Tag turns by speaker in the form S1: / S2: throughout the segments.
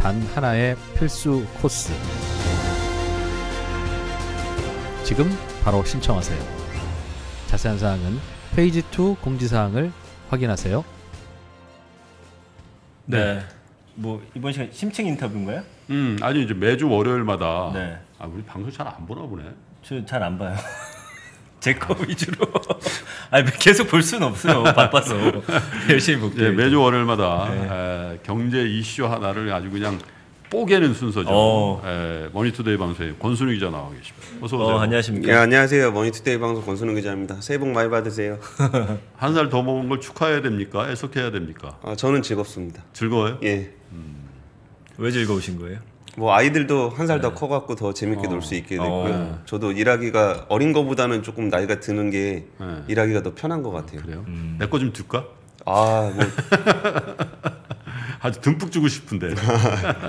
S1: 단 하나의 필수 코스. 지금
S2: 바로 신청하세요. 자세한 사항은 페이지 2 공지사항을 확인하세요. 네. 네.
S3: 뭐 이번 시간 심층 인터뷰인가요?
S1: 음, 아니 이제 매주 월요일마다 네. 아, 우리 방송 잘 안 보나 보네. 저 잘 안 봐요. 제거 위주로. 아니, 계속 볼 수는 없어요. 바빠서. 열심히 볼게요. 예, 매주 월요일마다 네. 예, 경제 이슈 하나를 아주 그냥 뽀개는 순서죠. 에, 어. 예, 머니투데이 방송에 권순우 기자 나와 계십니다. 어서 오세요. 어, 안녕하십니까. 예,
S2: 안녕하세요. 머니투데이 방송 권순우 기자입니다. 새해 복 많이 받으세요. 한 살 더 먹은 걸 축하해야 됩니까? 애석해야 됩니까? 아, 저는 즐겁습니다. 즐거워요? 예. 음. 왜 즐거우신 거예요? 뭐 아이들도 한 살더 네. 커갖고 더 재밌게 어. 놀수 있게 됐고요. 어. 저도 일하기가 어린 거보다는 조금 나이가 드는 게 네. 일하기가 더 편한 것 같아요. 그래요? 음. 내거 좀 줄까? 아, 뭐. 아주 듬뿍 주고 싶은데.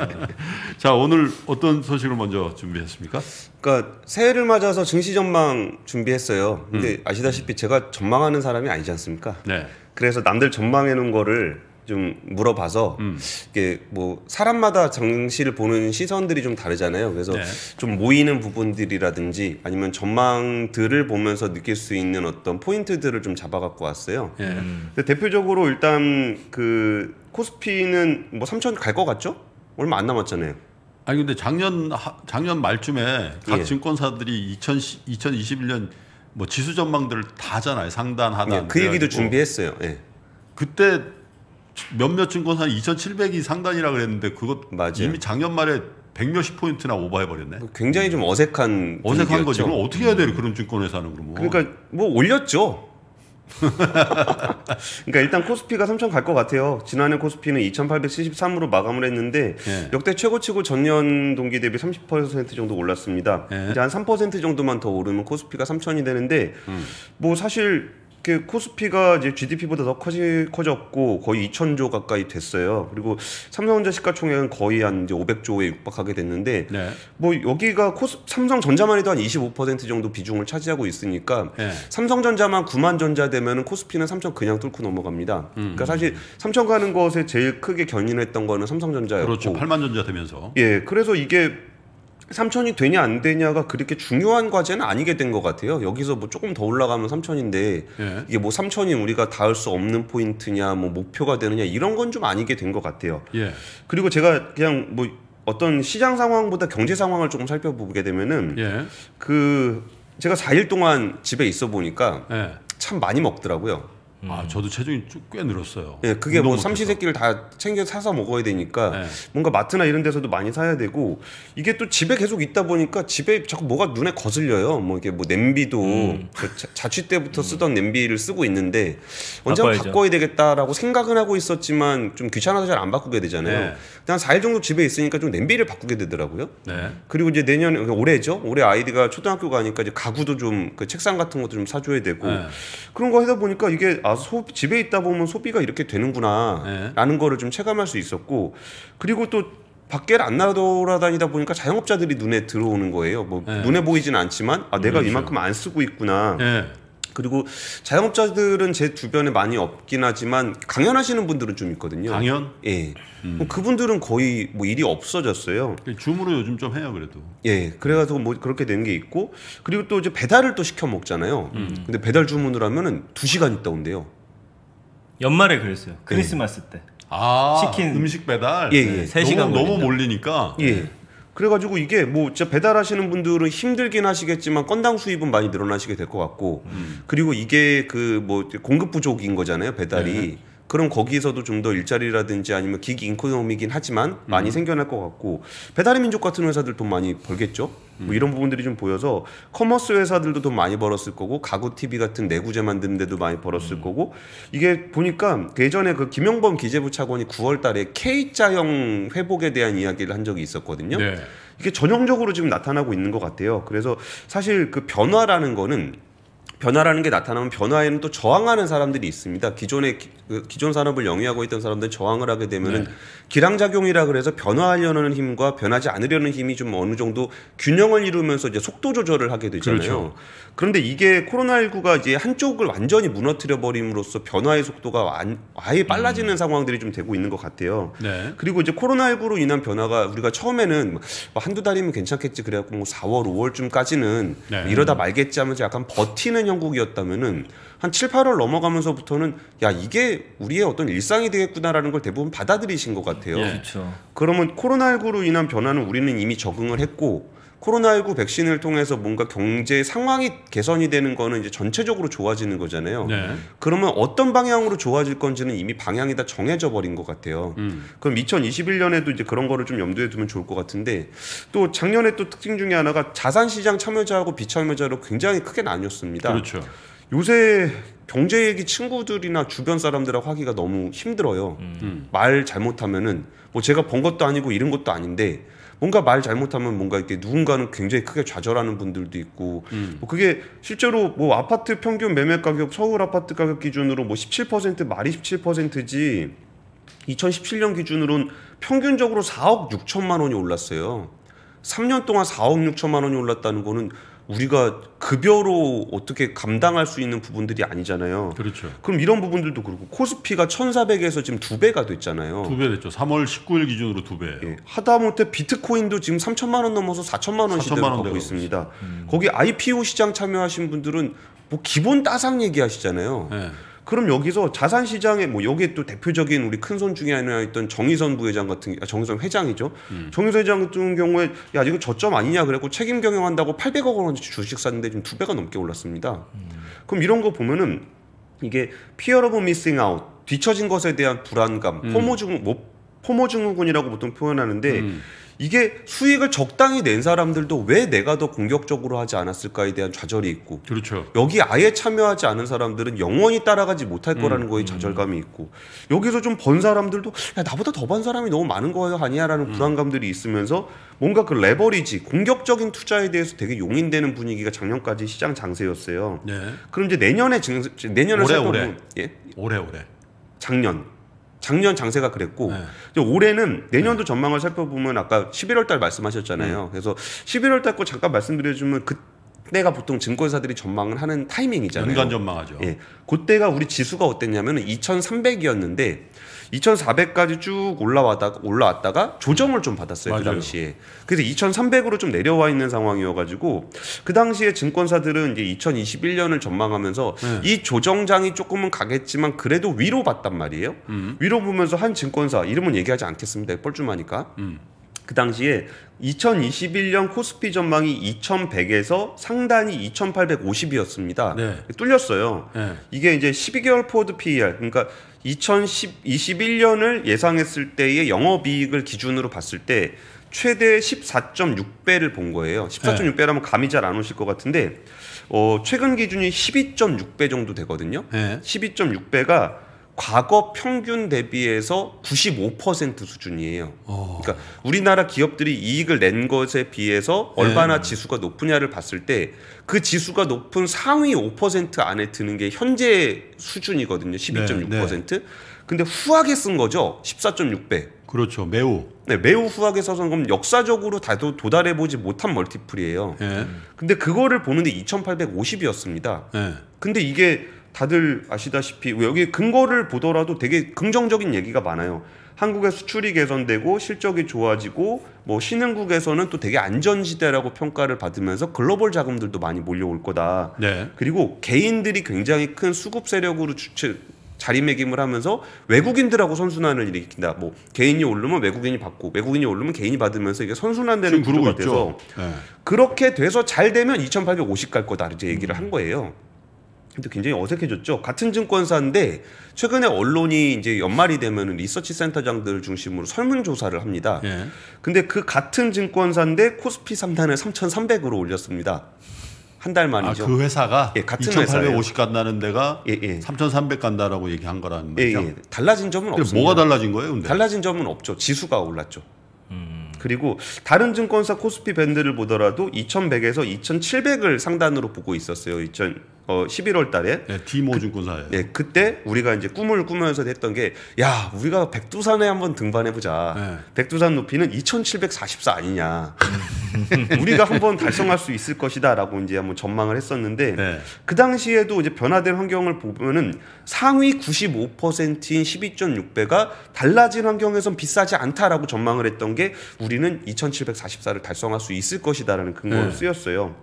S2: 자, 오늘 어떤 소식을 먼저 준비했습니까? 그러니까 새해를 맞아서 증시 전망 준비했어요. 근데 음. 아시다시피 제가 전망하는 사람이 아니지 않습니까? 네. 그래서 남들 전망해 놓은 거를 좀 물어봐서 음. 이게 뭐 사람마다 장시를 보는 시선들이 좀 다르잖아요. 그래서 네. 좀 모이는 부분들이라든지 아니면 전망들을 보면서 느낄 수 있는 어떤 포인트들을 좀 잡아 갖고 왔어요. 네. 근데 대표적으로 일단 그 코스피는 뭐 3천 갈 것 같죠? 얼마 안 남았잖아요.
S1: 아니 근데 작년 작년 말쯤에 각 예. 증권사들이 2000, 2021년 뭐 지수 전망들을 다 하잖아요. 상단 하단. 예, 그 얘기도 준비했어요. 예. 그때 몇몇 증권사 는 2,700이 상단이라 그랬는데 그것 맞아요. 이미 작년 말에 백몇십 포인트나 오버해버렸네. 뭐 굉장히 좀 어색한 어색한 거죠 그럼 어떻게 해야 돼요? 음. 그런 증권회사는 그러면.
S2: 그러니까 뭐 올렸죠. 그러니까 일단 코스피가 3천 갈것 같아요. 지난해 코스피는 2,873으로 마감을 했는데 예. 역대 최고치고 전년 동기 대비 30% 정도 올랐습니다. 예. 이제 한 3% 정도만 더 오르면 코스피가 3천이 되는데 음. 뭐 사실 그 코스피가 이제 GDP보다 더 커지, 커졌고 거의 2천조 가까이 됐어요. 그리고 삼성전자 시가총액은 거의 한 이제 500조에 육박하게 됐는데 네. 뭐 여기가 코스 삼성전자만 해도 한 25% 정도 비중을 차지하고 있으니까 네. 삼성전자만 9만 전자 되면은 코스피는 3천 그냥 뚫고 넘어갑니다. 음. 그러니까 사실 3천 가는 것에 제일 크게 견인했던 거는 삼성전자였고 그렇죠. 8만 전자 되면서 예. 그래서 이게 삼천이 되냐 안 되냐가 그렇게 중요한 과제는 아니게 된 것 같아요. 여기서 뭐 조금 더 올라가면 삼천인데 예. 이게 뭐 삼천이 우리가 닿을 수 없는 포인트냐 뭐 목표가 되느냐 이런 건 좀 아니게 된 것 같아요. 예. 그리고 제가 그냥 뭐 어떤 시장 상황보다 경제 상황을 조금 살펴보게 되면은 예. 그 제가 4일 동안 집에 있어 보니까 예. 참 많이 먹더라고요. 아, 음. 아 저도 체중이
S1: 꽤 늘었어요.
S2: 예, 그게 뭐 삼시세끼를 다 챙겨 사서 먹어야 되니까 네. 뭔가 마트나 이런 데서도 많이 사야 되고 이게 또 집에 계속 있다 보니까 집에 자꾸 뭐가 눈에 거슬려요. 뭐 이게 뭐 냄비도 음. 그 자, 취 때부터 음. 쓰던 냄비를 쓰고 있는데 언제 바꿔야 바꿔야 되겠다라고 생각은 하고 있었지만 좀 귀찮아서 잘 안 바꾸게 되잖아요. 네. 한 4일 정도 집에 있으니까 좀 냄비를 바꾸게 되더라고요. 네. 그리고 이제 내년에 그러니까 올해죠. 올해 아이디가 초등학교 가니까 이제 가구도 좀 그 책상 같은 것도 좀 사줘야 되고 네. 그런 거 하다 보니까 이게 아, 소, 집에 있다 보면 소비가 이렇게 되는구나라는 네. 거를 좀 체감할 수 있었고 그리고 또 밖에를 안 나돌아다니다 보니까 자영업자들이 눈에 들어오는 거예요. 뭐 네. 눈에 보이진 않지만 아 내가 그렇죠. 이만큼 안 쓰고 있구나. 네. 그리고 자영업자들은 제 주변에 많이 없긴 하지만 강연하시는 분들은 좀 있거든요. 강연? 예. 음. 그분들은 거의 뭐 일이 없어졌어요. 그 줌으로 요즘 좀 해요, 그래도. 예. 그래가지고 뭐 그렇게 된 게 있고 그리고 또 이제 배달을 또 시켜 먹잖아요. 음. 근데 배달 주문을 하면은 두 시간 있다 온대요.
S3: 연말에 그랬어요. 예. 크리스마스 예. 때. 아, 시킨 음식 배달. 예, 예. 3시간 너무, 너무
S2: 몰리니까. 예. 네. 그래가지고 이게 뭐 진짜 배달하시는 분들은 힘들긴 하시겠지만 건당 수입은 많이 늘어나시게 될 것 같고 음. 그리고 이게 그 뭐 공급 부족인 거잖아요 배달이. 네. 그럼 거기에서도 좀 더 일자리라든지 아니면 기기 인코노이긴 하지만 많이 음. 생겨날 것 같고 배달의 민족 같은 회사들 돈 많이 벌겠죠. 음. 뭐 이런 부분들이 좀 보여서 커머스 회사들도 돈 많이 벌었을 거고 가구 TV 같은 내구재 만드는 데도 많이 벌었을 음. 거고 이게 보니까 그 예전에 그 김영범 기재부 차관이 9월달에 K자형 회복에 대한 이야기를 한 적이 있었거든요. 네. 이게 전형적으로 지금 나타나고 있는 것 같아요. 그래서 사실 그 변화라는 거는 변화라는 게 나타나면 변화에는 또 저항하는 사람들이 있습니다. 기존의 그 기존 산업을 영위하고 있던 사람들은 저항을 하게 되면은 네. 기량작용이라 그래서 변화하려는 힘과 변하지 않으려는 힘이 좀 어느 정도 균형을 이루면서 이제 속도 조절을 하게 되잖아요. 그렇죠. 그런데 이게 코로나19가 이제 한쪽을 완전히 무너뜨려 버림으로써 변화의 속도가 완, 아예 빨라지는 음. 상황들이 좀 되고 있는 것 같아요. 네. 그리고 이제 코로나19로 인한 변화가 우리가 처음에는 뭐, 뭐 한두 달이면 괜찮겠지 그래갖고 뭐 4월, 5월쯤까지는 네. 뭐 이러다 말겠지 하면서 약간 버티는 형국이었다면은 한 7, 8월 넘어가면서부터는 야 이게 우리의 어떤 일상이 되겠구나라는 걸 대부분 받아들이신 것 같아요. 네. 그렇죠. 그러면 코로나19로 인한 변화는 우리는 이미 적응을 했고 코로나19 백신을 통해서 뭔가 경제 상황이 개선이 되는 거는 이제 전체적으로 좋아지는 거잖아요. 네. 그러면 어떤 방향으로 좋아질 건지는 이미 방향이 다 정해져 버린 것 같아요. 음. 그럼 2021년에도 이제 그런 거를 좀 염두에 두면 좋을 것 같은데 또 작년에 또 특징 중에 하나가 자산 시장 참여자하고 비참여자로 굉장히 크게 나뉘었습니다. 그렇죠. 요새 경제 얘기 친구들이나 주변 사람들하고 하기가 너무 힘들어요. 음. 말 잘못하면은 뭐 제가 번 것도 아니고 이런 것도 아닌데 뭔가 말 잘못하면 뭔가 이렇게 누군가는 굉장히 크게 좌절하는 분들도 있고 음. 뭐 그게 실제로 뭐 아파트 평균 매매 가격 서울 아파트 가격 기준으로 뭐 17% 말이 17%지 2017년 기준으론 평균적으로 4억 6천만 원이 올랐어요. 3년 동안 4억 6천만 원이 올랐다는 거는 우리가 급여로 어떻게 감당할 수 있는 부분들이 아니잖아요. 그렇죠. 그럼 이런 부분들도 그렇고 코스피가 1,400에서 지금 2 배가 됐잖아요. 두 배 됐죠. 3월 19일 기준으로 2 배. 예. 하다못해 비트코인도 지금 3천만 원 넘어서 4천만 원 시대로 가고 있습니다. 음. 거기 IPO 시장 참여하신 분들은 뭐 기본 따상 얘기하시잖아요. 네. 그럼 여기서 자산 시장에 뭐 여기에 또 대표적인 우리 큰손 중에 하나였던 정의선 부회장 같은 아, 정의선 회장이죠. 음. 정의선 회장 같은 경우에 야 이거 저점 아니냐 그랬고 책임 경영한다고 800억 원어 주식 샀는데 지금 두 배가 넘게 올랐습니다. 음. 그럼 이런 거 보면은 이게 피어 오브 미싱 아웃 뒤처진 것에 대한 불안감, 음. 포모 증후 뭐 포모 증후군이라고 보통 표현하는데 음. 이게 수익을 적당히 낸 사람들도 왜 내가 더 공격적으로 하지 않았을까에 대한 좌절이 있고 그렇죠. 여기 아예 참여하지 않은 사람들은 영원히 따라가지 못할 음, 거라는 음, 거에 좌절감이 있고 여기서 좀 번 사람들도 야 나보다 더 번 사람이 너무 많은 거 아니야라는 음. 불안감들이 있으면서 뭔가 그 레버리지 공격적인 투자에 대해서 되게 용인되는 분위기가 작년까지 시장 장세였어요. 네. 그럼 이제 내년에 증, 내년을 올해 올해 예? 올해 올해 작년 작년 장세가 그랬고 네. 올해는 내년도 네. 전망을 살펴보면 아까 11월 달 말씀하셨잖아요. 네. 그래서 11월 달거 잠깐 말씀드려주면 그 때가 보통 증권사들이 전망을 하는 타이밍이잖아요. 연간 전망하죠. 예. 그때가 우리 지수가 어땠냐면 2,300이었는데 2,400까지 쭉 올라왔다가 올라왔다가 조정을 좀 받았어요 그 맞아요. 그 당시에. 그래서 2,300으로 좀 내려와 있는 상황이어가지고 그 당시에 증권사들은 이제 2021년을 전망하면서 네. 이 조정장이 조금은 가겠지만 그래도 위로 봤단 말이에요. 음. 위로 보면서 한 증권사 이름은 얘기하지 않겠습니다. 뻘쭘하니까. 음. 그 당시에 2021년 코스피 전망이 2100에서 상단이 2850이었습니다. 네. 뚫렸어요. 네. 이게 이제 12개월 포드 PER 그러니까 2021년을 예상했을 때의 영업이익을 기준으로 봤을 때 최대 14.6배를 본 거예요. 14.6배라면 감이 잘 안 오실 것 같은데 어, 최근 기준이 12.6배 정도 되거든요. 네. 12.6배가 과거 평균 대비해서 95% 수준이에요. 어. 그러니까 우리나라 기업들이 이익을 낸 것에 비해서 네. 얼마나 네. 지수가 높으냐를 봤을 때 그 지수가 높은 상위 5% 안에 드는 게 현재 수준이거든요. 12.6%. 네, 네. 근데 후하게 쓴 거죠. 14.6배. 그렇죠. 매우. 네, 매우 후하게 써서 그럼 역사적으로 다도 도달해 보지 못한 멀티플이에요. 네. 근데 그거를 보는데 2,850이었습니다. 네. 근데 이게 다들 아시다시피 여기 근거를 보더라도 되게 긍정적인 얘기가 많아요. 한국의 수출이 개선되고 실적이 좋아지고 뭐 신흥국에서는 또 되게 안전지대라고 평가를 받으면서 글로벌 자금들도 많이 몰려올 거다. 네. 그리고 개인들이 굉장히 큰 수급 세력으로 주체 자리매김을 하면서 외국인들하고 선순환을 일으킨다. 뭐 개인이 오르면 외국인이 받고 외국인이 오르면 개인이 받으면서 이게 선순환되는 구조가 돼서 네. 그렇게 돼서 잘 되면 2,850 갈 거다 이제 얘기를 한 거예요. 근데 굉장히 어색해졌죠. 같은 증권사인데 최근에 언론이 이제 연말이 되면 리서치 센터장들 중심으로 설문 조사를 합니다. 예. 근데 그 같은 증권사인데 코스피 3단을 3,300으로 올렸습니다. 한달 아, 만이죠. 아, 그
S1: 회사가 예, 같은 2,850
S2: 간다는 데가 예, 예. 3,300 간다라고 얘기한 거라는 예, 거죠. 예, 예. 달라진 점은 없습니 뭐가 달라진 거예요? 근데? 달라진 점은 없죠. 지수가 올랐죠. 음. 그리고 다른 증권사 코스피 밴드를 보더라도 2,100에서 2,700을 상단으로 보고 있었어요. 2 0어 11월 달에 네, 디모 증권사예요. 그, 네, 그때 우리가 이제 꿈을 꾸면서 했던 게 야, 우리가 백두산에 한번 등반해 보자. 네. 백두산 높이는 2744 아니냐. 우리가 한번 달성할 수 있을 것이다라고 이제 한번 전망을 했었는데 네. 그 당시에도 이제 변화된 환경을 보면은 상위 95%인 12.6배가 달라진 환경에선 비싸지 않다라고 전망을 했던 게 우리는 2744를 달성할 수 있을 것이다라는 근거로 네. 쓰였어요.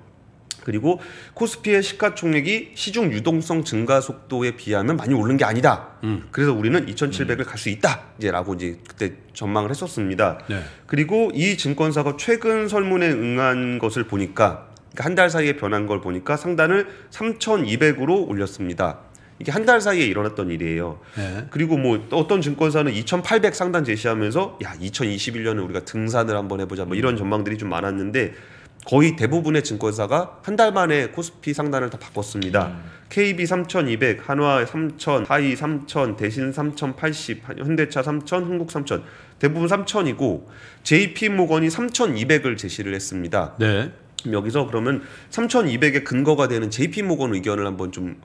S2: 그리고 코스피의 시가총액이 시중 유동성 증가 속도에 비하면 많이 오른 게 아니다. 음. 그래서 우리는 2,700을 음. 갈수 있다. 이제라고 이제 그때 전망을 했었습니다. 네. 그리고 이 증권사가 최근 설문에 응한 것을 보니까 그러니까 한 달 사이에 변한 걸 보니까 상단을 3,200으로 올렸습니다. 이게 한 달 사이에 일어났던 일이에요. 네. 그리고 뭐 어떤 증권사는 2,800 상단 제시하면서 야 2021년에 우리가 등산을 한번 해보자 뭐 이런 전망들이 좀 많았는데 거의 대부분의 증권사가 한 달 만에 코스피 상단을 다 바꿨습니다. 음. KB 3200, 한화 3000, 하이 3000, 대신 3080, 현대차 3000, 흥국 3000 대부분 3000이고 JP 모건이 3200을 제시를 했습니다. 네. 여기서 그러면 3,200의 근거가 되는 JP 모건 의견을 한번 좀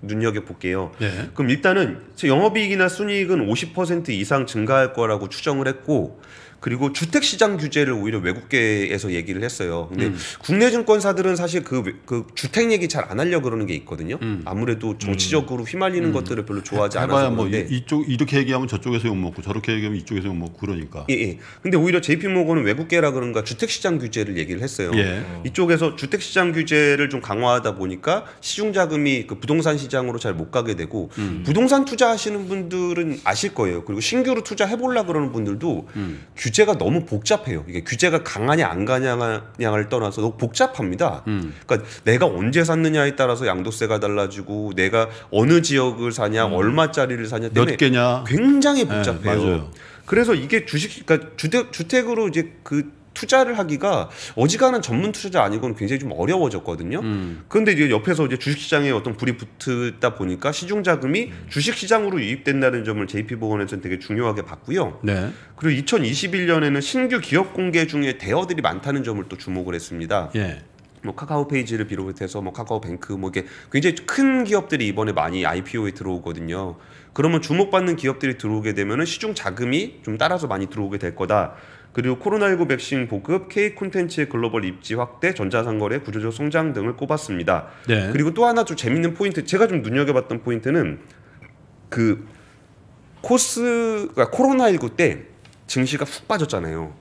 S2: 눈여겨 볼게요. 네. 그럼 일단은 영업이익이나 순이익은 50% 이상 증가할 거라고 추정을 했고 그리고 주택 시장 규제를 오히려 외국계에서 얘기를 했어요. 근데 음. 국내 증권사들은 사실 그, 그 주택 얘기 잘 안 하려 그러는 게 있거든요. 음. 아무래도 음. 정치적으로 휘말리는 음. 것들을 별로 좋아하지 않아서 뭐 그런데 이쪽
S1: 이렇게 얘기하면 저쪽에서 욕 먹고 저렇게 얘기하면 이쪽에서 욕 먹고 그러니까.
S2: 예, 예. 근데 오히려 JP 모건은 외국계라 그런가 주택 시장 규제를 얘기를 했어요. 예. 이쪽에서 주택 시장 규제를 좀 강화하다 보니까 시중 자금이 그 부동산 시장으로 잘 못 가게 되고 음. 부동산 투자하시는 분들은 아실 거예요. 그리고 신규로 투자해 보려 그러는 분들도 규제 규제가 너무 복잡해요. 이게 규제가 강하냐 안 가냐를 떠나서 너무 복잡합니다. 음. 그러니까 내가 언제 샀느냐에 따라서 양도세가 달라지고 내가 어느 지역을 사냐, 음. 얼마짜리를 사냐 때문에 굉장히 네, 복잡해요. 네, 그래서 이게 주식 그러니까 주택 주택으로 이제 그 투자를 하기가 어지간한 전문 투자자 아니고는 굉장히 좀 어려워졌거든요. 그런데 음. 이제 옆에서 이제 주식시장에 어떤 불이 붙다 보니까 시중 자금이 음. 주식시장으로 유입된다는 점을 JP 보건에서는 되게 중요하게 봤고요. 네. 그리고 2021년에는 신규 기업 공개 중에 대어들이 많다는 점을 또 주목을 했습니다. 예. 뭐 카카오 페이지를 비롯해서 뭐 카카오 뱅크 뭐 이게 굉장히 큰 기업들이 이번에 많이 IPO에 들어오거든요. 그러면 주목받는 기업들이 들어오게 되면은 시중 자금이 좀 따라서 많이 들어오게 될 거다. 그리고 코로나19 백신 보급, K 콘텐츠의 글로벌 입지 확대, 전자상거래 구조적 성장 등을 꼽았습니다. 네. 그리고 또 하나 좀 재밌는 포인트, 제가 좀 눈여겨봤던 포인트는 그 코스, 그 그러니까 코로나19 때 증시가 훅 빠졌잖아요.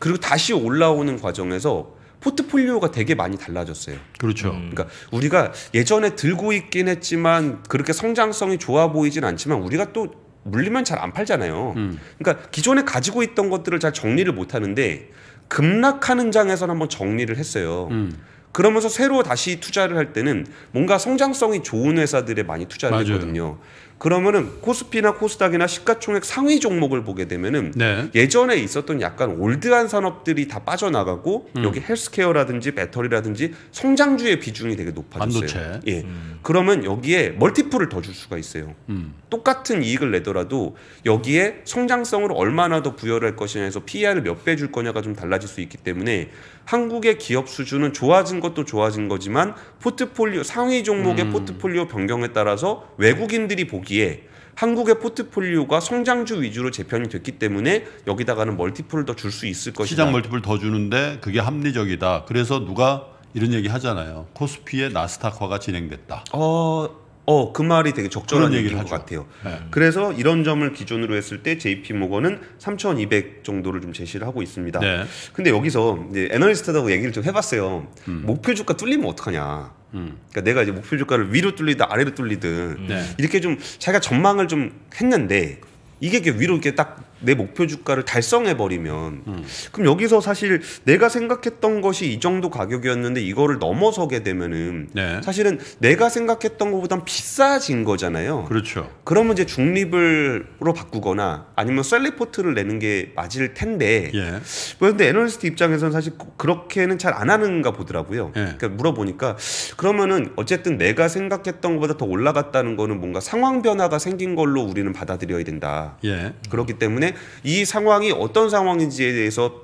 S2: 그리고 다시 올라오는 과정에서 포트폴리오가 되게 많이 달라졌어요. 그렇죠. 음. 그러니까 우리가 예전에 들고 있긴 했지만 그렇게 성장성이 좋아 보이진 않지만 우리가 또 물리면 잘 안 팔잖아요. 음. 그러니까 기존에 가지고 있던 것들을 잘 정리를 못 하는데 급락하는 장에서는 한번 정리를 했어요. 음. 그러면서 새로 다시 투자를 할 때는 뭔가 성장성이 좋은 회사들에 많이 투자를 맞아요. 했거든요. 그러면은 코스피나 코스닥이나 시가총액 상위 종목을 보게 되면은 네. 예전에 있었던 약간 올드한 산업들이 다 빠져나가고 음. 여기 헬스케어라든지 배터리라든지 성장주의 비중이 되게 높아졌어요. 반도체. 예. 음. 그러면 여기에 멀티플을 더 줄 수가 있어요. 음. 똑같은 이익을 내더라도 여기에 성장성을 얼마나 더 부여를 할 것이냐 해서 PER을 몇 배 줄 거냐가 좀 달라질 수 있기 때문에 한국의 기업 수준은 좋아진 것도 좋아진 거지만 포트폴리오 상위 종목의 음. 포트폴리오 변경에 따라서 외국인들이 보기 보기에 한국의 포트폴리오가 성장주 위주로 재편이 됐기 때문에 여기다가는 멀티플을 더 줄 수 있을 것이다. 시장 멀티플 더
S1: 주는데 그게 합리적이다. 그래서 누가 이런 얘기 하잖아요. 코스피의 나스닥화가
S2: 진행됐다. 어, 어, 그 말이 되게 적절한 얘기인 것 하죠. 같아요. 네. 그래서 이런 점을 기준으로 했을 때 JP 모건은 3,200 정도를 좀 제시를 하고 있습니다. 네. 근데 여기서 이제 애널리스트하고 얘기를 좀 해봤어요. 음. 목표 주가 뚫리면 어떡하냐. 음. 그러니까 내가 이제 목표 주가를 위로 뚫리든 아래로 뚫리든 네. 이렇게 좀 자기가 전망을 좀 했는데 이게 이게 위로 이렇게 딱내 목표 주가를 달성해 버리면 음. 그럼 여기서 사실 내가 생각했던 것이 이 정도 가격이었는데 이거를 넘어서게 되면은 네. 사실은 내가 생각했던 것보단 비싸진 거잖아요. 그렇죠. 그러면 이제 중립을로 바꾸거나 아니면 셀리포트를 내는 게 맞을 텐데. 예. 그런데 애널리스트 입장에서는 사실 그, 그렇게는 잘 안 하는가 보더라고요. 예. 그러니까 물어보니까 그러면은 어쨌든 내가 생각했던 것보다 더 올라갔다는 거는 뭔가 상황 변화가 생긴 걸로 우리는 받아들여야 된다. 예. 그렇기 때문에 이 상황이 어떤 상황인지에 대해서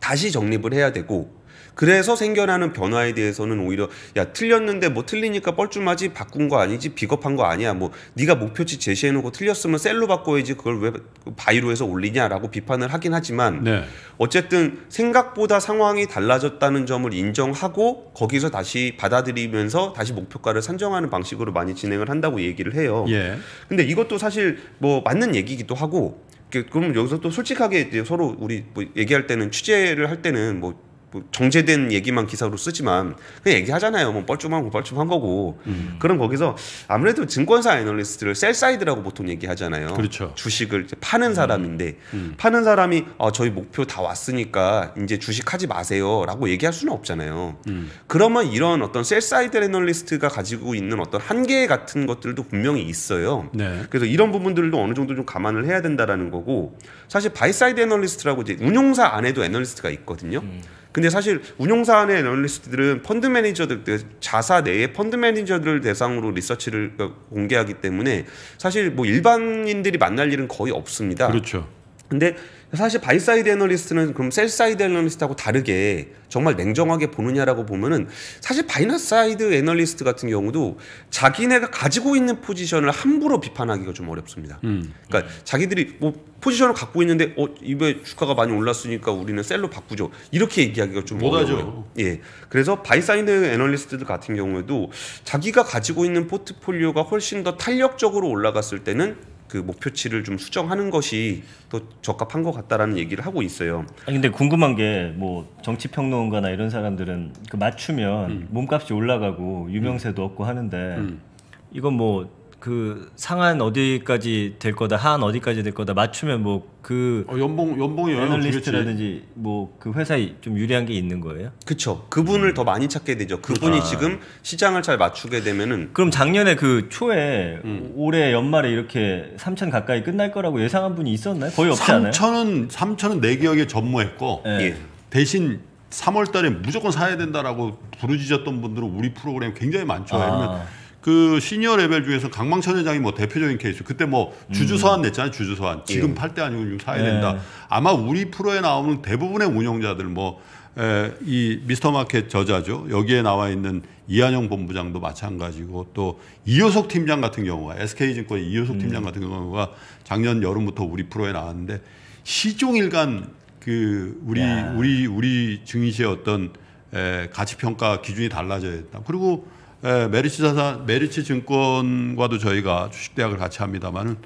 S2: 다시 정립을 해야 되고 그래서 생겨나는 변화에 대해서는 오히려 야 틀렸는데 뭐 틀리니까 뻘쭘하지 바꾼 거 아니지 비겁한 거 아니야 뭐 네가 목표치 제시해 놓고 틀렸으면 셀로 바꿔야지 그걸 왜 바이로 해서 올리냐라고 비판을 하긴 하지만 네. 어쨌든 생각보다 상황이 달라졌다는 점을 인정하고 거기서 다시 받아들이면서 다시 목표가를 산정하는 방식으로 많이 진행을 한다고 얘기를 해요 예. 근데 이것도 사실 뭐 맞는 얘기기도 하고 그, 그럼 여기서 또 솔직하게 이제 서로 우리 뭐 얘기할 때는 취재를 할 때는 뭐뭐 정제된 얘기만 기사로 쓰지만 그냥 얘기하잖아요. 뭐뻘쭘하고 뻘쭘한 거고 음. 그런 거기서 아무래도 증권사 애널리스트를 셀사이드라고 보통 얘기하잖아요. 그렇죠. 주식을 파는 음. 사람인데 음. 파는 사람이 어, 저희 목표 다 왔으니까 이제 주식하지 마세요라고 얘기할 수는 없잖아요. 음. 그러면 이런 어떤 셀사이드 애널리스트가 가지고 있는 어떤 한계 같은 것들도 분명히 있어요. 네. 그래서 이런 부분들도 어느 정도 좀 감안을 해야 된다라는 거고 사실 바이사이드 애널리스트라고 이제 운용사 안에도 애널리스트가 있거든요. 음. 근데 사실 운용사안의 애널리스트들은 펀드 매니저들 그 자사 내에 펀드 매니저들을 대상으로 리서치를 그 공개하기 때문에 사실 뭐 일반인들이 만날 일은 거의 없습니다. 그렇죠. 근데 사실 바이사이드 애널리스트는 그럼 셀사이드 애널리스트하고 다르게 정말 냉정하게 보느냐라고 보면은 사실 바이너사이드 애널리스트 같은 경우도 자기네가 가지고 있는 포지션을 함부로 비판하기가 좀 어렵습니다. 음. 그러니까 자기들이 뭐 포지션을 갖고 있는데 어 이번에 주가가 많이 올랐으니까 우리는 셀로 바꾸죠. 이렇게 얘기하기가 좀 못하죠. 예. 그래서 바이사이드 애널리스트들 같은 경우에도 자기가 가지고 있는 포트폴리오가 훨씬 더 탄력적으로 올라갔을 때는 그 목표치를 좀 수정하는 것이 더 적합한 것 같다라는 얘기를 하고 있어요. 아니 근데 궁금한 게
S3: 뭐 정치 평론가나 이런 사람들은 그 맞추면 음. 몸값이 올라가고 유명세도 음. 얻고 하는데 음. 음. 이건 뭐그 상한 어디까지 될 거다 하한 어디까지 될 거다 맞추면 뭐그 어, 연봉 연봉이 애널리스트라든지 뭐 그 회사에 좀 유리한 게 있는 거예요? 그쵸 그분을 음. 더 많이 찾게 되죠 그분이 아. 지금 시장을 잘 맞추게 되면은 그럼 작년에 그 초에 음. 올해 연말에 이렇게 3천 가까이 끝날 거라고 예상한 분이 있었나요? 거의 없지 않아요?
S1: 3천은 3천은 내 기억에 전무했고 예. 예. 대신 3월 달에 무조건 사야 된다라고 부르짖었던 분들은 우리 프로그램 굉장히 많죠. 아. 왜냐면 그 시니어 레벨 중에서 강망천 회장이 뭐 대표적인 케이스. 그때 뭐 주주 소환 냈잖아요. 주주 소환. 지금 예. 팔때 아니고 지금 사야 된다. 예. 아마 우리 프로에 나오는 대부분의 운영자들 뭐 에, 이 미스터 마켓 저자죠. 여기에 나와 있는 이한영 본부장도 마찬가지고 또 이효석 팀장 같은 경우가 SK증권 이효석 음. 팀장 같은 경우가 작년 여름부터 우리 프로에 나왔는데 시종일관 그 우리 야. 우리 우리 증시의 어떤 에, 가치 평가 기준이 달라져야 된다. 그리고 예, 메리츠 자산, 메리츠 증권과도 저희가 주식대학을 같이 합니다만은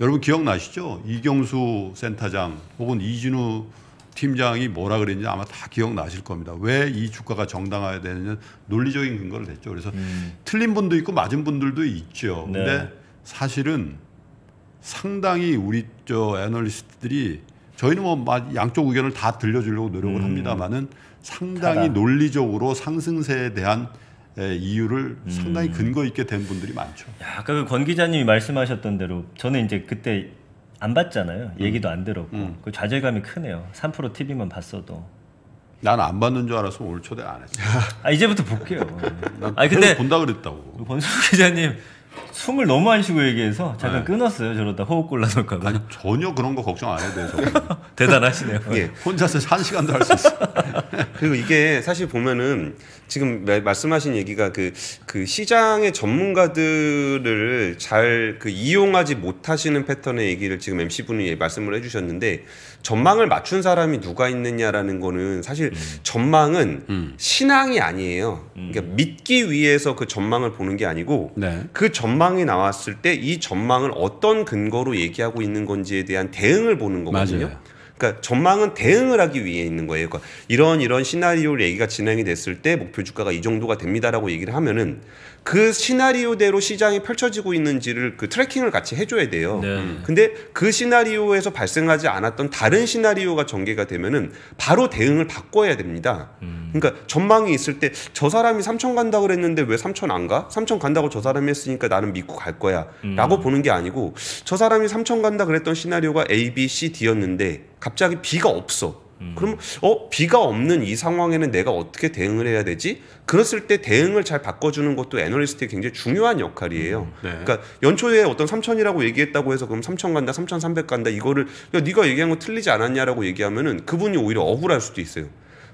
S1: 여러분 기억나시죠? 이경수 센터장 혹은 이진우 팀장이 뭐라 그랬는지 아마 다 기억나실 겁니다. 왜 이 주가가 정당화해야 되느냐 논리적인 근거를 댔죠. 그래서 음. 틀린 분도 있고 맞은 분들도 있죠. 네. 근데 사실은 상당히 우리 저 애널리스트들이 저희는 뭐 양쪽 의견을 다 들려주려고 노력을 음. 합니다만은 상당히 타라. 논리적으로 상승세에 대한 예, 이유를 음. 상당히
S3: 근거 있게 된 분들이 많죠. 야, 아까 그권 기자님이 말씀하셨던 대로 저는 이제 그때 안 봤잖아요. 음. 얘기도 안 들었고 음. 그 좌절감이 크네요. 3 TV만 봤어도 난안 받는 줄 알아서 오늘 초대 안 했어. 아 이제부터 볼게요. 난 아니, 근데 본다 그랬다고. 권수 기자님 숨을 너무 안 쉬고 얘기해서 잠깐 네. 끊었어요. 저러다 호흡 곤란할까봐.
S2: 아니 전혀 그런 거 걱정 안 해도 돼서 대단하시네요. 예, 혼자서 한 시간도 할 수 있어. 그리고 이게 사실 보면은 지금 말씀하신 얘기가 그, 그 시장의 전문가들을 잘 그 이용하지 못하시는 패턴의 얘기를 지금 MC 분이 말씀을 해주셨는데 전망을 맞춘 사람이 누가 있느냐라는 거는 사실 음. 전망은 음. 신앙이 아니에요. 음. 그러니까 믿기 위해서 그 전망을 보는 게 아니고 네. 그 전망 전망이 나왔을 때 이 전망을 어떤 근거로 얘기하고 있는 건지에 대한 대응을 보는 거거든요. 맞아요. 그러니까 전망은 대응을 하기 위해 있는 거예요. 그러니까 이런 이런 시나리오를 얘기가 진행이 됐을 때 목표 주가가 이 정도가 됩니다라고 얘기를 하면은 그 시나리오대로 시장이 펼쳐지고 있는지를 그 트래킹을 같이 해줘야 돼요. 네. 음. 근데 그 시나리오에서 발생하지 않았던 다른 시나리오가 전개가 되면은 바로 대응을 바꿔야 됩니다. 음. 그러니까 전망이 있을 때 저 사람이 삼천 간다 그랬는데 왜 삼천 안 가? 삼천 간다고 저 사람이 했으니까 나는 믿고 갈 거야라고 음. 보는 게 아니고 저 사람이 삼천 간다 그랬던 시나리오가 A, B, C, D였는데 갑자기 B가 없어. 음. 그럼 어 비가 없는 이 상황에는 내가 어떻게 대응을 해야 되지? 그랬을 때 대응을 잘 바꿔주는 것도 애널리스트의 굉장히 중요한 역할이에요. 음. 네. 그러니까 연초에 어떤 삼천이라고 얘기했다고 해서 그럼 삼천 간다, 삼천삼백 간다 이거를 야, 그러니까 네가 얘기한 거 틀리지 않았냐라고 얘기하면은 그분이 오히려 억울할 수도 있어요.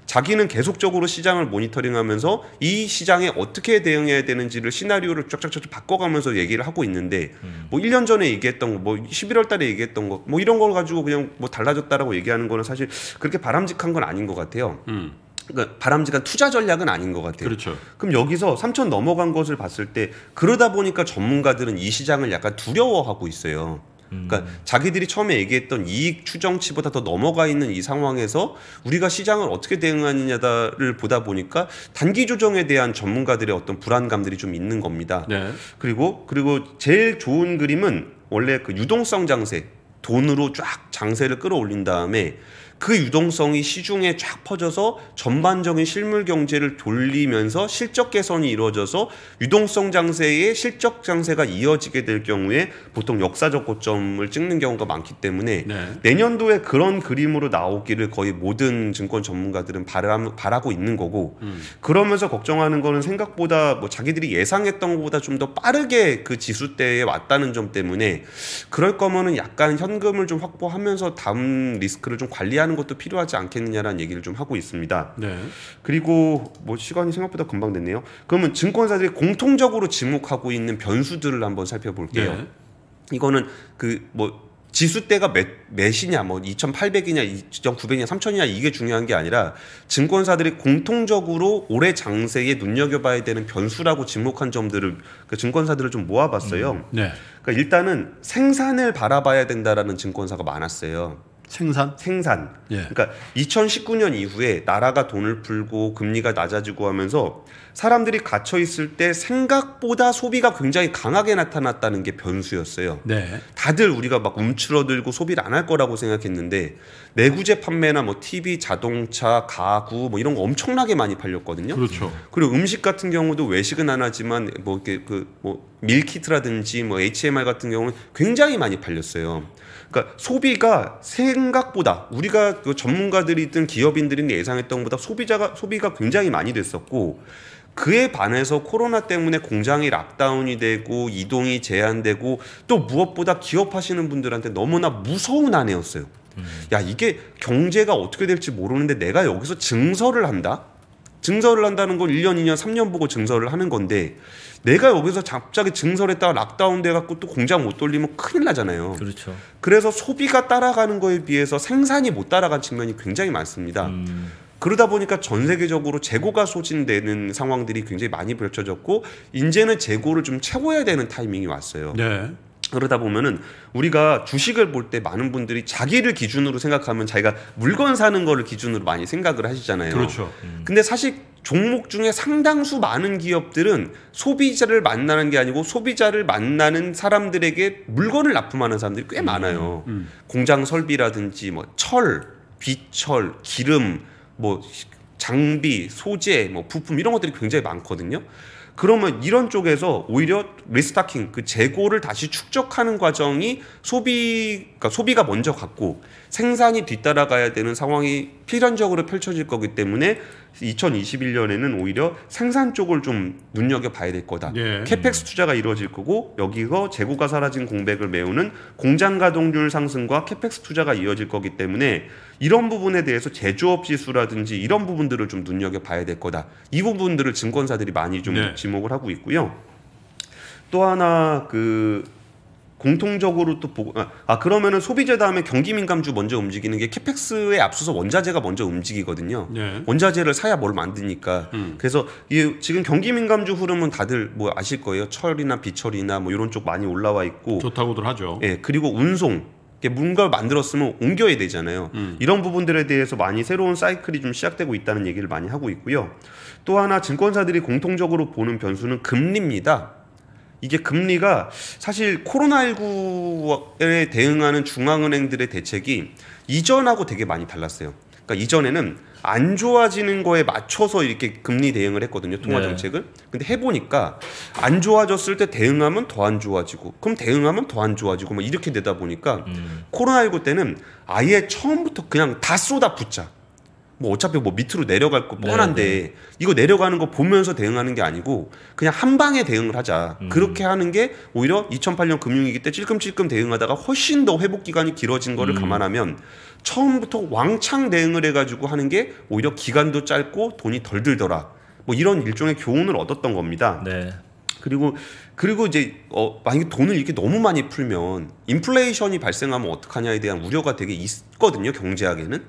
S2: 자기는 계속적으로 시장을 모니터링하면서 이 시장에 어떻게 대응해야 되는지를 시나리오를 쫙쫙쫙 바꿔가면서 얘기를 하고 있는데 음. 뭐 1년 전에 얘기했던 거 뭐 11월 달에 얘기했던 거 뭐 이런 걸 가지고 그냥 뭐 달라졌다라고 얘기하는 거는 사실 그렇게 바람직한 건 아닌 것 같아요. 음. 그러니까 바람직한 투자 전략은 아닌 것 같아요. 그렇죠. 그럼 여기서 3천 넘어간 것을 봤을 때 그러다 보니까 전문가들은 이 시장을 약간 두려워하고 있어요. 음. 그러니까 자기들이 처음에 얘기했던 이익 추정치보다 더 넘어가 있는 이 상황에서 우리가 시장을 어떻게 대응하느냐를 보다 보니까 단기 조정에 대한 전문가들의 어떤 불안감들이 좀 있는 겁니다. 네. 그리고 그리고 제일 좋은 그림은 원래 그 유동성 장세 돈으로 쫙 장세를 끌어올린 다음에 그 유동성이 시중에 쫙 퍼져서 전반적인 실물 경제를 돌리면서 실적 개선이 이루어져서 유동성 장세의 실적 장세가 이어지게 될 경우에 보통 역사적 고점을 찍는 경우가 많기 때문에 네. 내년도에 그런 그림으로 나오기를 거의 모든 증권 전문가들은 바람, 바라고 있는 거고 음. 그러면서 걱정하는 거는 생각보다 뭐 자기들이 예상했던 것보다 좀 더 빠르게 그 지수 대에 왔다는 점 때문에 그럴 거면은 약간 현금을 좀 확보하면서 다음 리스크를 좀 관리하 이해하는 것도 필요하지 않겠느냐라는 얘기를 좀 하고 있습니다. 네. 그리고 뭐 시간이 생각보다 금방 됐네요. 그러면 증권사들이 공통적으로 지목하고 있는 변수들을 한번 살펴볼게요. 네. 이거는 그 뭐 지수대가 몇, 몇이냐, 뭐 2,800이냐, 2,900이냐, 3,000이냐 이게 중요한 게 아니라 증권사들이 공통적으로 올해 장세에 눈여겨봐야 되는 변수라고 지목한 점들을 그 증권사들을 좀 모아봤어요. 음, 네. 그러니까 일단은 생산을 바라봐야 된다라는 증권사가 많았어요. 생산? 생산. 예. 그러니까 2019년 이후에 나라가 돈을 풀고 금리가 낮아지고 하면서 사람들이 갇혀 있을 때 생각보다 소비가 굉장히 강하게 나타났다는 게 변수였어요. 네. 다들 우리가 막 움츠러들고 소비를 안 할 거라고 생각했는데 내구재 판매나 뭐 TV, 자동차, 가구 뭐 이런 거 엄청나게 많이 팔렸거든요. 그렇죠. 그리고 음식 같은 경우도 외식은 안 하지만 뭐 이렇게 그 뭐 밀키트라든지 뭐 HMR 같은 경우는 굉장히 많이 팔렸어요. 그러니까 소비가 생각보다 우리가 그 전문가들이든 기업인들이 든 예상했던 것보다 소비자가 소비가 굉장히 많이 됐었고 그에 반해서 코로나 때문에 공장이 락다운이 되고 이동이 제한되고 또 무엇보다 기업하시는 분들한테 너무나 무서운 한 해였어요. 음. 야 이게 경제가 어떻게 될지 모르는데 내가 여기서 증설을 한다. 증설을 한다는 건 1년, 2년, 3년 보고 증설을 하는 건데 내가 여기서 갑자기 증설했다가 락다운 돼 갖고 또 공장 못 돌리면 큰일 나잖아요. 그렇죠. 그래서 소비가 따라가는 거에 비해서 생산이 못 따라간 측면이 굉장히 많습니다. 음. 그러다 보니까 전 세계적으로 재고가 소진되는 상황들이 굉장히 많이 펼쳐졌고 이제는 재고를 좀 채워야 되는 타이밍이 왔어요. 네. 그러다 보면은 우리가 주식을 볼 때 많은 분들이 자기를 기준으로 생각하면 자기가 물건 사는 거를 기준으로 많이 생각을 하시잖아요. 그렇죠. 음. 근데 사실 종목 중에 상당수 많은 기업들은 소비자를 만나는 게 아니고 소비자를 만나는 사람들에게 물건을 납품하는 사람들이 꽤 음. 많아요. 음. 공장 설비라든지 뭐 철, 비철, 기름, 뭐 장비, 소재, 뭐 부품 이런 것들이 굉장히 많거든요. 그러면 이런 쪽에서 오히려 리스타킹 그 재고를 다시 축적하는 과정이 소비 그러니까 소비가 먼저 갔고 생산이 뒤따라가야 되는 상황이 필연적으로 펼쳐질 거기 때문에 2021년에는 오히려 생산 쪽을 좀 눈여겨 봐야 될 거다. 예. 캐펙스 투자가 이루어질 거고 여기서 재고가 사라진 공백을 메우는 공장 가동률 상승과 캐펙스 투자가 이어질 거기 때문에 이런 부분에 대해서 제조업 지수라든지 이런 부분들을 좀 눈여겨봐야 될 거다. 이 부분들을 증권사들이 많이 좀 네. 지목을 하고 있고요. 또 하나 그 공통적으로 또 보고 아, 아 그러면은 소비재 다음에 경기 민감주 먼저 움직이는 게 캐펙스에 앞서서 원자재가 먼저 움직이거든요. 네. 원자재를 사야 뭘 만드니까. 음. 그래서 이 지금 경기 민감주 흐름은 다들 뭐 아실 거예요. 철이나 비철이나 뭐 이런 쪽 많이 올라와 있고 좋다고들 하죠. 예. 그리고 운송 뭔가 만들었으면 옮겨야 되잖아요. 음. 이런 부분들에 대해서 많이 새로운 사이클이 좀 시작되고 있다는 얘기를 많이 하고 있고요. 또 하나 증권사들이 공통적으로 보는 변수는 금리입니다. 이게 금리가 사실 코로나19에 대응하는 중앙은행들의 대책이 이전하고 되게 많이 달랐어요. 그러니까 이전에는 안 좋아지는 거에 맞춰서 이렇게 금리 대응을 했거든요 통화 네. 정책을 네. 근데 해보니까 안 좋아졌을 때 대응하면 더 안 좋아지고 그럼 대응하면 더 안 좋아지고 막 뭐 이렇게 되다 보니까 음. 코로나19 때는 아예 처음부터 그냥 다 쏟아 붓자 뭐 어차피 뭐 밑으로 내려갈 거 네, 뻔한데 네네. 이거 내려가는 거 보면서 대응하는 게 아니고 그냥 한 방에 대응을 하자. 음. 그렇게 하는 게 오히려 2008년 금융위기 때 찔끔찔끔 대응하다가 훨씬 더 회복 기간이 길어진 거를 음. 감안하면 처음부터 왕창 대응을 해가지고 하는 게 오히려 기간도 짧고 돈이 덜 들더라. 뭐 이런 일종의 교훈을 얻었던 겁니다. 네. 그리고 그리고 이제 어 만약에 돈을 이렇게 너무 많이 풀면 인플레이션이 발생하면 어떡하냐에 대한 우려가 되게 있거든요 경제학에는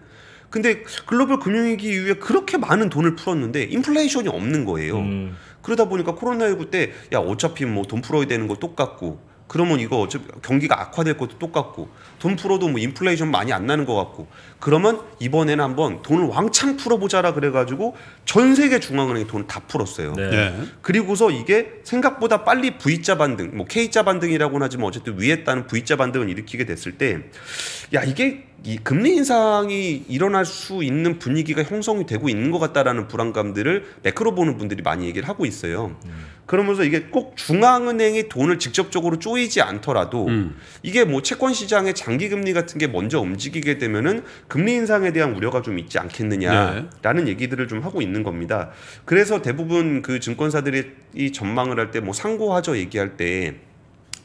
S2: 근데 글로벌 금융위기 이후에 그렇게 많은 돈을 풀었는데 인플레이션이 없는 거예요. 음. 그러다 보니까 코로나19 때 야 어차피 뭐 돈 풀어야 되는 거 똑같고 그러면 이거 어차피 경기가 악화될 것도 똑같고 돈 풀어도 뭐 인플레이션 많이 안 나는 것 같고 그러면 이번에는 한번 돈을 왕창 풀어보자라 그래가지고 전 세계 중앙은행이 돈을 다 풀었어요. 네. 네. 그리고서 이게 생각보다 빨리 V자 반등, 뭐 K자 반등이라고는 하지만 어쨌든 위에 따른 V자 반등을 일으키게 됐을 때야 이게 이 금리 인상이 일어날 수 있는 분위기가 형성이 되고 있는 것 같다라는 불안감들을 매크로 보는 분들이 많이 얘기를 하고 있어요. 음. 그러면서 이게 꼭 중앙은행이 돈을 직접적으로 쪼이지 않더라도 음. 이게 뭐 채권 시장의 장기 금리 같은 게 먼저 움직이게 되면은 금리 인상에 대한 우려가 좀 있지 않겠느냐라는 네. 얘기들을 좀 하고 있는 겁니다. 그래서 대부분 그 증권사들이 이 전망을 할 때 뭐 상고하죠 얘기할 때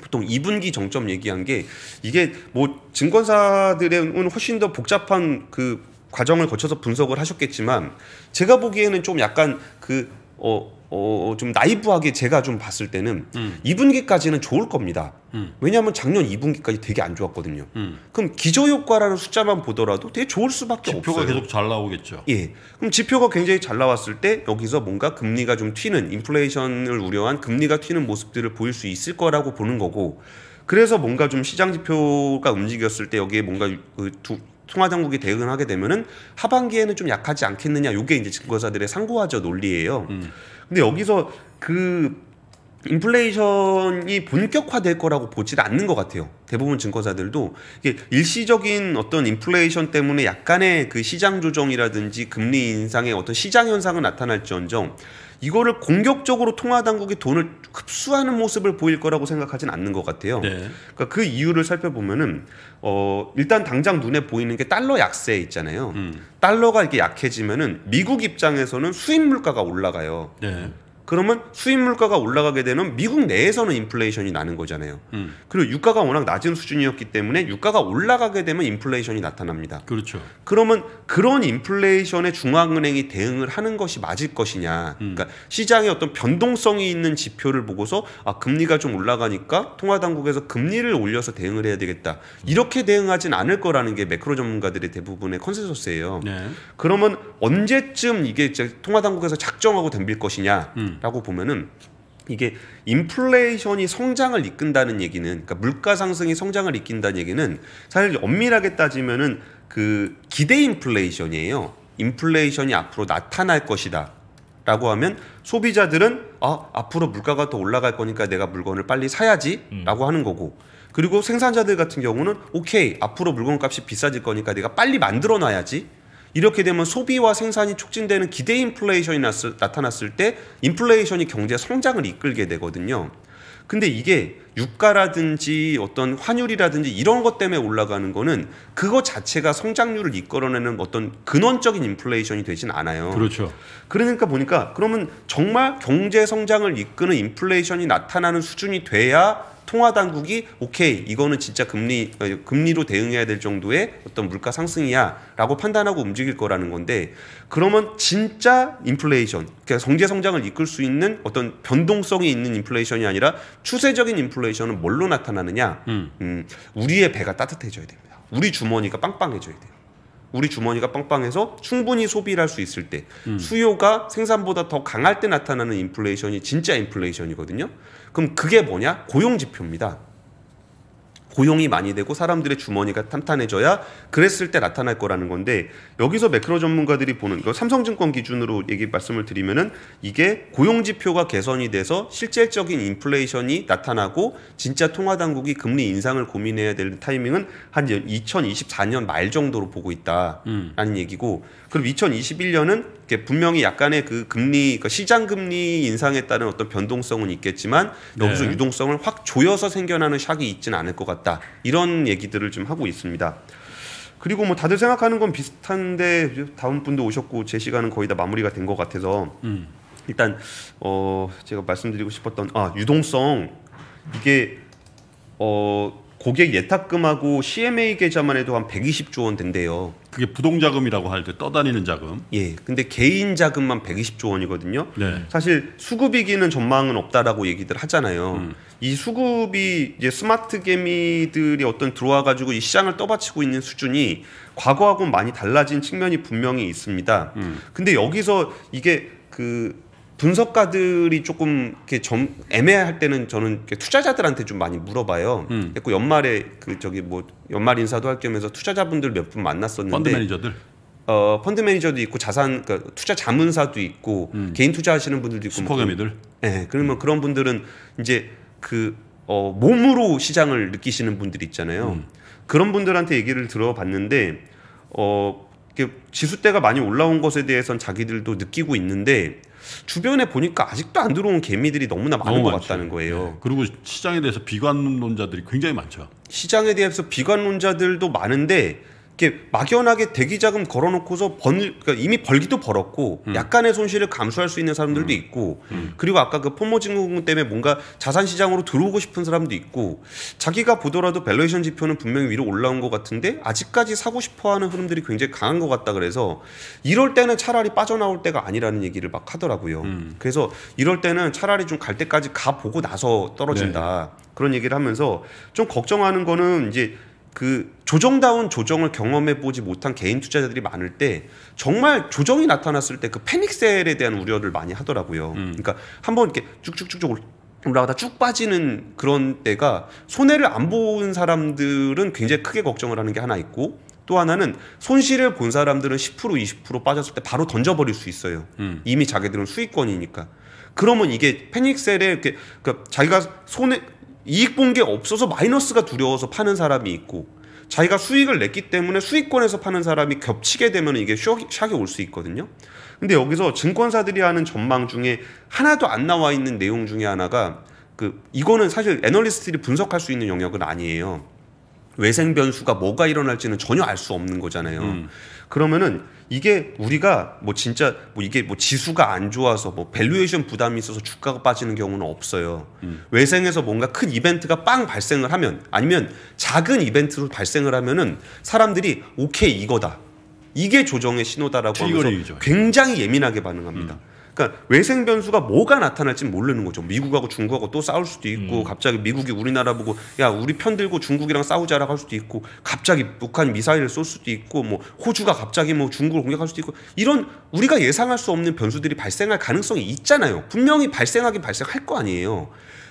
S2: 보통 2분기 정점 얘기한 게 이게 뭐 증권사들은 훨씬 더 복잡한 그 과정을 거쳐서 분석을 하셨겠지만 제가 보기에는 좀 약간 그어 어, 좀 나이브하게 제가 좀 봤을 때는 음. 2분기까지는 좋을 겁니다. 음. 왜냐하면 작년 2분기까지 되게 안 좋았거든요. 음. 그럼 기저효과라는 숫자만 보더라도 되게 좋을 수밖에 지표가 없어요. 지표가 계속
S1: 잘 나오겠죠.
S2: 예. 그럼 지표가 굉장히 잘 나왔을 때 여기서 뭔가 금리가 좀 튀는 인플레이션을 우려한 금리가 튀는 모습들을 보일 수 있을 거라고 보는 거고 그래서 뭔가 좀 시장 지표가 움직였을 때 여기에 뭔가 그 두, 통화당국이 대응하게 되면은 하반기에는 좀 약하지 않겠느냐 요게 이제 증권사들의 상고하죠 논리예요. 음. 근데 여기서 그 인플레이션이 본격화될 거라고 보질 않는 것 같아요. 대부분 증권사들도 이게 일시적인 어떤 인플레이션 때문에 약간의 그 시장 조정이라든지 금리 인상의 어떤 시장 현상은 나타날지언정 이거를 공격적으로 통화당국이 돈을 흡수하는 모습을 보일 거라고 생각하진 않는 것 같아요. 네. 그러니까 그 이유를 살펴보면은 어 일단 당장 눈에 보이는 게 달러 약세 있잖아요. 음. 달러가 이렇게 약해지면은 미국 입장에서는 수입 물가가 올라가요. 네. 그러면 수입 물가가 올라가게 되면 미국 내에서는 인플레이션이 나는 거잖아요. 음. 그리고 유가가 워낙 낮은 수준이었기 때문에 유가가 올라가게 되면 인플레이션이 나타납니다. 그렇죠. 그러면 그런 인플레이션에 중앙은행이 대응을 하는 것이 맞을 것이냐. 음. 그러니까 시장에 어떤 변동성이 있는 지표를 보고서 아 금리가 좀 올라가니까 통화 당국에서 금리를 올려서 대응을 해야 되겠다. 이렇게 대응하진 않을 거라는 게 매크로 전문가들의 대부분의 컨센서스예요. 네. 그러면 언제쯤 이게 통화 당국에서 작정하고 덤빌 것이냐. 음. 라고 보면은 이게 인플레이션이 성장을 이끈다는 얘기는 그러니까 물가 상승이 성장을 이끈다는 얘기는 사실 엄밀하게 따지면은 그 기대 인플레이션이에요. 인플레이션이 앞으로 나타날 것이다. 라고 하면 소비자들은 아, 앞으로 물가가 더 올라갈 거니까 내가 물건을 빨리 사야지 음. 라고 하는 거고 그리고 생산자들 같은 경우는 오케이 앞으로 물건값이 비싸질 거니까 내가 빨리 만들어 놔야지 이렇게 되면 소비와 생산이 촉진되는 기대 인플레이션이 나타났을 때 인플레이션이 경제 성장을 이끌게 되거든요. 근데 이게 유가라든지 어떤 환율이라든지 이런 것 때문에 올라가는 거는 그거 자체가 성장률을 이끌어내는 어떤 근원적인 인플레이션이 되진 않아요. 그렇죠. 그러니까 보니까 그러면 정말 경제 성장을 이끄는 인플레이션이 나타나는 수준이 돼야 통화 당국이 오케이 이거는 진짜 금리 어, 금리로 대응해야 될 정도의 어떤 물가 상승이야라고 판단하고 움직일 거라는 건데 그러면 진짜 인플레이션 그러니까 경제 성장을 이끌 수 있는 어떤 변동성이 있는 인플레이션이 아니라 추세적인 인플레이션은 뭘로 나타나느냐? 음. 음 우리의 배가 따뜻해져야 됩니다. 우리 주머니가 빵빵해져야 돼요. 우리 주머니가 빵빵해서 충분히 소비를 할 수 있을 때 음. 수요가 생산보다 더 강할 때 나타나는 인플레이션이 진짜 인플레이션이거든요. 그럼 그게 뭐냐? 고용 지표입니다. 고용이 많이 되고 사람들의 주머니가 탄탄해져야 그랬을 때 나타날 거라는 건데 여기서 매크로 전문가들이 보는 이거 삼성증권 기준으로 얘기 말씀을 드리면은 이게 고용 지표가 개선이 돼서 실질적인 인플레이션이 나타나고 진짜 통화 당국이 금리 인상을 고민해야 될 타이밍은 한 2024년 말 정도로 보고 있다라는 음. 얘기고 그럼 2021년은 분명히 약간의 그 금리 그러니까 시장 금리 인상에 따른 어떤 변동성은 있겠지만 여기서 네. 유동성을 확 조여서 생겨나는 샥이 있지는 않을 것 같아요. 같다. 이런 얘기들을 좀 하고 있습니다. 그리고 뭐 다들 생각하는 건 비슷한데 다음 분도 오셨고 제 시간은 거의 다 마무리가 된 것 같아서 음. 일단 어 제가 말씀드리고 싶었던 아 유동성 이게 어 고객 예탁금하고 CMA 계좌만 해도 한 120조 원 된대요. 그게 부동자금이라고 할 때 떠다니는 자금. 예. 근데 개인 자금만 120조 원이거든요. 네. 사실 수급이기는 전망은 없다라고 얘기들 하잖아요. 음. 이 수급이 이제 스마트 개미들이 어떤 들어와 가지고 이 시장을 떠받치고 있는 수준이 과거하고는 많이 달라진 측면이 분명히 있습니다. 음. 근데 여기서 이게 그 분석가들이 조금 이렇게 점, 애매할 때는 저는 투자자들한테 좀 많이 물어봐요. 음. 그 연말에 그 저기 뭐 연말 인사도 할 겸해서 투자자분들 몇 분 만났었는데 펀드 매니저들 어 펀드 매니저도 있고 자산 그러니까 투자 자문사도 있고 음. 개인 투자하시는 분들도 있고 슈퍼개미들. 뭐, 네, 그러면 그런 분들은 이제 그 어, 몸으로 시장을 느끼시는 분들 있잖아요. 음. 그런 분들한테 얘기를 들어봤는데 어 지수대가 많이 올라온 것에 대해선 자기들도 느끼고 있는데 주변에 보니까 아직도 안 들어온 개미들이 너무나 많은 너무 것 같다는 거예요. 네. 그리고 시장에 대해서 비관론자들이 굉장히 많죠. 시장에 대해서 비관론자들도 많은데 이렇게 막연하게 대기 자금 걸어놓고서 번 그러니까 이미 벌기도 벌었고 음. 약간의 손실을 감수할 수 있는 사람들도 음. 있고 음. 그리고 아까 그 폰모 증후군 때문에 뭔가 자산 시장으로 들어오고 싶은 사람도 있고 자기가 보더라도 밸류에이션 지표는 분명히 위로 올라온 것 같은데 아직까지 사고 싶어하는 흐름들이 굉장히 강한 것 같다 그래서 이럴 때는 차라리 빠져나올 때가 아니라는 얘기를 막 하더라고요. 음. 그래서 이럴 때는 차라리 좀 갈 때까지 가 보고 나서 떨어진다 네. 그런 얘기를 하면서 좀 걱정하는 거는 이제 그 조정다운 조정을 경험해 보지 못한 개인 투자자들이 많을 때 정말 조정이 나타났을 때 그 패닉셀에 대한 우려를 많이 하더라고요. 음. 그러니까 한번 이렇게 쭉쭉쭉쭉 올라가다 쭉 빠지는 그런 때가 손해를 안 본 사람들은 굉장히 크게 걱정을 하는 게 하나 있고 또 하나는 손실을 본 사람들은 10% 20% 빠졌을 때 바로 던져버릴 수 있어요. 음. 이미 자기들은 수익권이니까. 그러면 이게 패닉셀에 이렇게 그러니까 자기가 손해 이익 본 게 없어서 마이너스가 두려워서 파는 사람이 있고 자기가 수익을 냈기 때문에 수익권에서 파는 사람이 겹치게 되면 이게 샥이 올 수 있거든요. 근데 여기서 증권사들이 하는 전망 중에 하나도 안 나와 있는 내용 중에 하나가 그 이거는 사실 애널리스트들이 분석할 수 있는 영역은 아니에요. 외생 변수가 뭐가 일어날지는 전혀 알 수 없는 거잖아요. 음. 그러면은 이게 우리가 뭐 진짜 뭐 이게 뭐 지수가 안 좋아서 뭐 밸류에이션 부담이 있어서 주가가 빠지는 경우는 없어요. 음. 외생에서 뭔가 큰 이벤트가 빵 발생을 하면 아니면 작은 이벤트로 발생을 하면은 사람들이 오케이 이거다. 이게 조정의 신호다라고 하면서 굉장히 예민하게 반응합니다. 음. 그러니까 외생 변수가 뭐가 나타날지 모르는 거죠. 미국하고 중국하고 또 싸울 수도 있고 음. 갑자기 미국이 우리나라 보고 야 우리 편 들고 중국이랑 싸우자라고 할 수도 있고 갑자기 북한 미사일을 쏠 수도 있고 뭐 호주가 갑자기 뭐 중국을 공격할 수도 있고 이런 우리가 예상할 수 없는 변수들이 발생할 가능성이 있잖아요. 분명히 발생하긴 발생할 거 아니에요.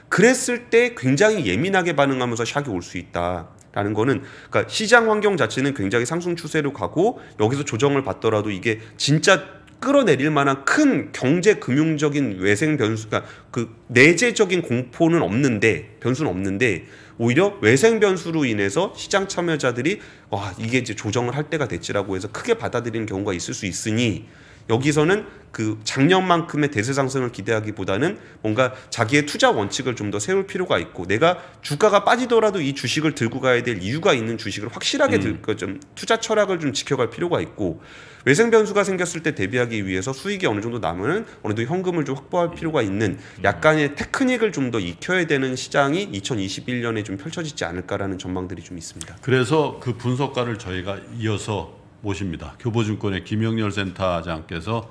S2: 그랬을 때 굉장히 예민하게 반응하면서 샥이 올 수 있다라는 거는 그러니까 시장 환경 자체는 굉장히 상승 추세로 가고 여기서 조정을 받더라도 이게 진짜 끌어내릴 만한 큰 경제 금융적인 외생 변수가 그러니까 그 내재적인 공포는 없는데 변수는 없는데 오히려 외생 변수로 인해서 시장 참여자들이 와 이게 이제 조정을 할 때가 됐지라고 해서 크게 받아들이는 경우가 있을 수 있으니 여기서는 그 작년만큼의 대세 상승을 기대하기보다는 뭔가 자기의 투자 원칙을 좀 더 세울 필요가 있고 내가 주가가 빠지더라도 이 주식을 들고 가야 될 이유가 있는 주식을 확실하게 음. 들좀 그 투자 철학을 좀 지켜갈 필요가 있고 외생 변수가 생겼을 때 대비하기 위해서 수익이 어느 정도 남으면 어느 정도 현금을 좀 확보할 음. 필요가 있는 음. 약간의 테크닉을 좀 더 익혀야 되는 시장이 2021년에 좀 펼쳐지지 않을까라는 전망들이 좀 있습니다.
S1: 그래서 그 분석가를 저희가 이어서 모십니다. 교보증권의 김영렬 센터장께서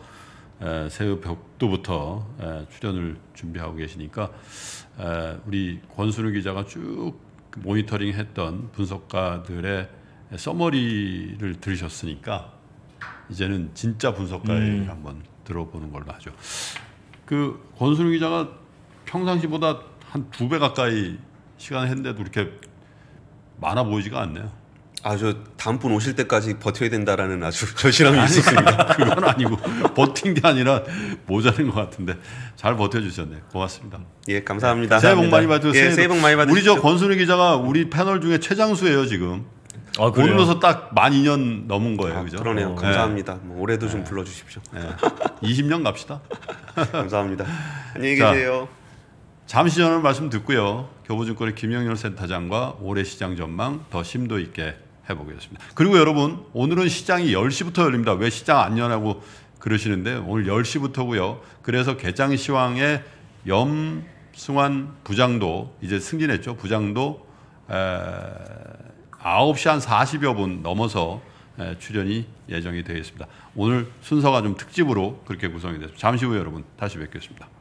S1: 새우 벽도부터 출연을 준비하고 계시니까 우리 권순우 기자가 쭉 모니터링 했던 분석가들의 서머리를 들으셨으니까 이제는 진짜 분석가의 음. 한번 들어보는 걸로 하죠. 그 권순우 기자가 평상시보다 한 두 배 가까이 시간을 했는데도 이렇게 많아 보이지가 않네요. 아저 다음 분 오실 때까지 버텨야 된다라는 아주 절실함이 있었습니다. 그건 아니고 버틴 게 아니라 모자른 것 같은데 잘 버텨주셨네요. 고맙습니다. 예 감사합니다. 새해 복 많이 받으세요. 예, 새해 복 많이 받으세요. 우리 저 권순희 기자가 우리 패널 중에 최장수예요 지금. 아, 오늘로서 딱 만 2년 넘은 거예요, 아, 그죠? 그러네요. 어, 예. 감사합니다. 네. 뭐 올해도 좀 예. 불러주십시오. 네. 예. 20년 갑시다. 감사합니다. 안녕히 계세요. 잠시 전에 말씀 듣고요. 교보증권의 김영렬 센터장과 올해 시장 전망 더 심도 있게 해보겠습니다. 그리고 여러분, 오늘은 시장이 10시부터 열립니다. 왜 시장 안 여냐고 그러시는데 오늘 10시부터고요. 그래서 개장시황에 염승환 부장도 이제 승진했죠. 부장도 에, 9시 한 40여 분 넘어서 에, 출연이 예정이 되어 있습니다. 오늘 순서가 좀 특집으로 그렇게
S3: 구성이 됐습니다. 잠시 후에 여러분 다시 뵙겠습니다.